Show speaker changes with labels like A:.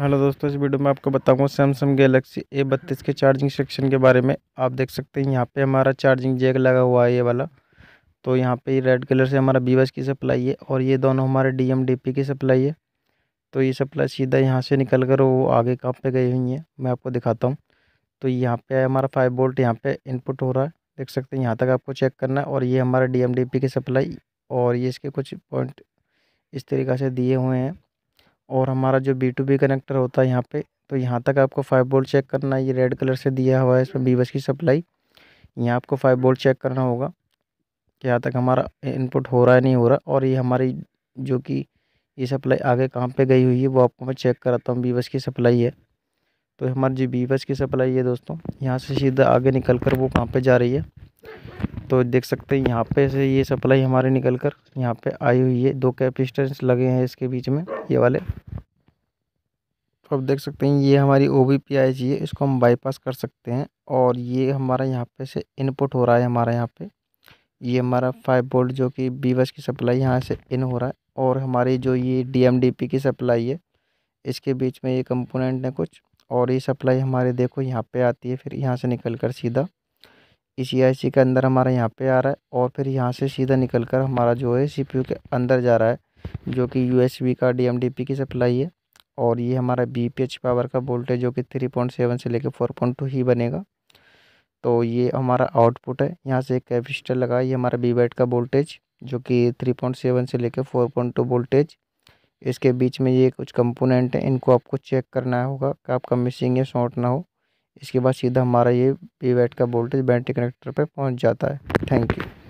A: Hello दोस्तों इस video में आपको बताऊंगा सैमसंग गैलेक्सी ए बत्तीस के चार्जिंग सेक्शन के बारे में आप देख सकते हैं यहाँ पे हमारा चार्जिंग जैक लगा हुआ है ये वाला तो यहाँ पे रेड कलर से हमारा बी की सप्लाई है और ये दोनों हमारे डी की सप्लाई है तो ये सप्लाई सीधा यहाँ से निकल कर वो आगे कहाँ पर गई हुई है मैं आपको दिखाता हूँ तो यहाँ पर हमारा फाइव बोल्ट यहाँ पर इनपुट हो रहा है देख सकते हैं यहाँ तक आपको चेक करना है और ये हमारा डी की सप्लाई और ये इसके कुछ पॉइंट इस तरीक़ा से दिए हुए हैं और हमारा जो बी टू बी कनेक्टर होता है यहाँ पे तो यहाँ तक आपको फाइव बोल्ट चेक करना है ये रेड कलर से दिया हुआ है इसमें बीबस की सप्लाई यहाँ आपको फाइव बोल्ट चेक करना होगा कि यहाँ तक हमारा इनपुट हो रहा है नहीं हो रहा और ये हमारी जो कि ये सप्लाई आगे कहाँ पे गई हुई है वो आपको मैं चेक कराता हूँ बीबस की सप्लाई है तो हमारी जो बीबस की सप्लाई है दोस्तों यहाँ से सीधा आगे निकल कर वो कहाँ पर जा रही है तो देख सकते हैं यहाँ पे से ये सप्लाई हमारे निकल कर यहाँ पे आई हुई है दो कैपिस्टेंस लगे हैं इसके बीच में ये वाले तो देख सकते हैं ये हमारी ओ बी पी आई जी है इसको हम बाईपास कर सकते हैं और ये हमारा यहाँ पे से इनपुट हो रहा है हमारा यहाँ पे ये हमारा फाइव बोल्ट जो कि बी बस की सप्लाई यहाँ से इन हो रहा है और हमारी जो ये डी एम डी पी की सप्लाई है इसके बीच में ये कंपोनेंट है कुछ और ये सप्लाई हमारे देखो यहाँ पे आती है फिर यहाँ से निकल कर सीधा इसी ई.आई.सी. के अंदर हमारा यहाँ पे आ रहा है और फिर यहाँ से सीधा निकल कर हमारा जो है सीपीयू के अंदर जा रहा है जो कि यूएसबी का डीएमडीपी की सप्लाई है और ये हमारा बीपीएच पावर का वोल्टेज जो कि थ्री पॉइंट सेवन से लेकर फोर पॉइंट टू ही बनेगा तो ये हमारा आउटपुट है यहाँ से एक कैपेसिटर लगा ये हमारा बी का वोल्टेज जो कि थ्री पॉइंट सेवन से लेकर फोर पॉइंट टू वोल्टेज इसके बीच में ये कुछ कंपोनेंट हैं इनको आपको चेक करना होगा कि आपका मिसिंग या शॉर्ट ना हो इसके बाद सीधा हमारा ये पी वैट का वोल्टेज बैटरी कनेक्टर पर पहुँच जाता है थैंक यू